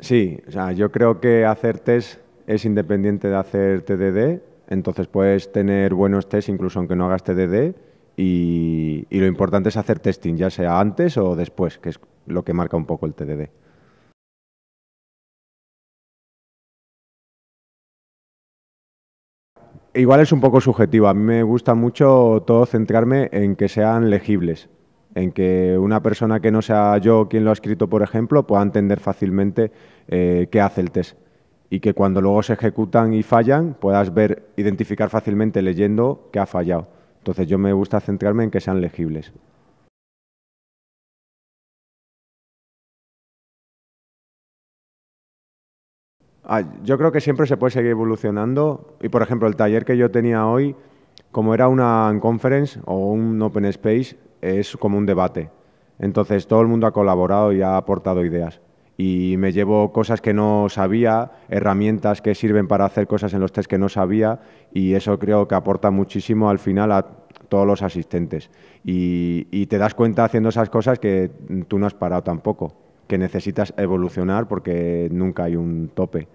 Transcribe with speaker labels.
Speaker 1: Sí, o sea, yo creo que hacer test es independiente de hacer TDD, entonces puedes tener buenos test incluso aunque no hagas TDD y, y, lo importante es hacer testing, ya sea antes o después, que es lo que marca un poco el TDD. Igual es un poco subjetivo, a mí me gusta mucho todo centrarme en que sean legibles en que una persona que no sea yo quien lo ha escrito, por ejemplo, pueda entender fácilmente eh, qué hace el test y que cuando luego se ejecutan y fallan puedas ver, identificar fácilmente leyendo qué ha fallado. Entonces yo me gusta centrarme en que sean legibles. Ah, yo creo que siempre se puede seguir evolucionando y por ejemplo el taller que yo tenía hoy, como era una conference o un open space, es como un debate. Entonces todo el mundo ha colaborado y ha aportado ideas. Y me llevo cosas que no sabía, herramientas que sirven para hacer cosas en los test que no sabía y eso creo que aporta muchísimo al final a todos los asistentes. Y, y te das cuenta haciendo esas cosas que tú no has parado tampoco, que necesitas evolucionar porque nunca hay un tope.